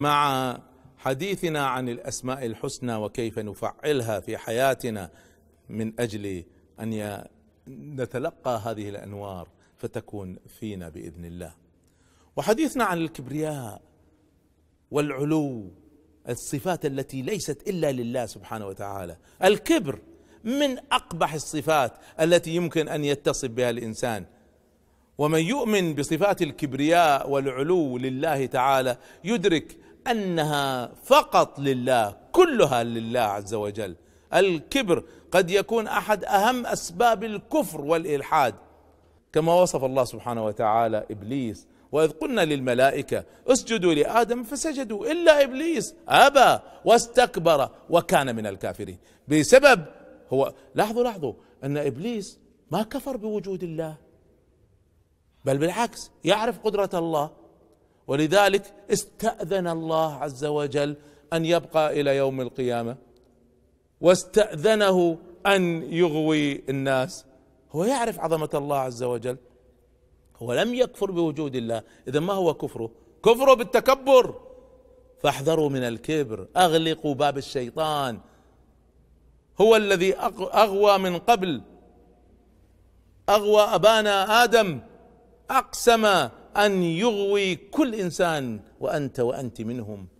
مع حديثنا عن الاسماء الحسنى وكيف نفعلها في حياتنا من اجل ان نتلقى هذه الانوار فتكون فينا باذن الله. وحديثنا عن الكبرياء والعلو الصفات التي ليست الا لله سبحانه وتعالى، الكبر من اقبح الصفات التي يمكن ان يتصف بها الانسان ومن يؤمن بصفات الكبرياء والعلو لله تعالى يدرك انها فقط لله كلها لله عز وجل الكبر قد يكون احد اهم اسباب الكفر والالحاد كما وصف الله سبحانه وتعالى ابليس واذ قلنا للملائكه اسجدوا لادم فسجدوا الا ابليس ابى واستكبر وكان من الكافرين بسبب هو لاحظوا لاحظوا ان ابليس ما كفر بوجود الله بل بالعكس يعرف قدره الله ولذلك استاذن الله عز وجل ان يبقى الى يوم القيامه واستاذنه ان يغوي الناس هو يعرف عظمه الله عز وجل هو لم يكفر بوجود الله اذا ما هو كفره كفره بالتكبر فاحذروا من الكبر اغلقوا باب الشيطان هو الذي اغوى من قبل اغوى ابانا ادم اقسم ان يغوي كل انسان وانت وانت منهم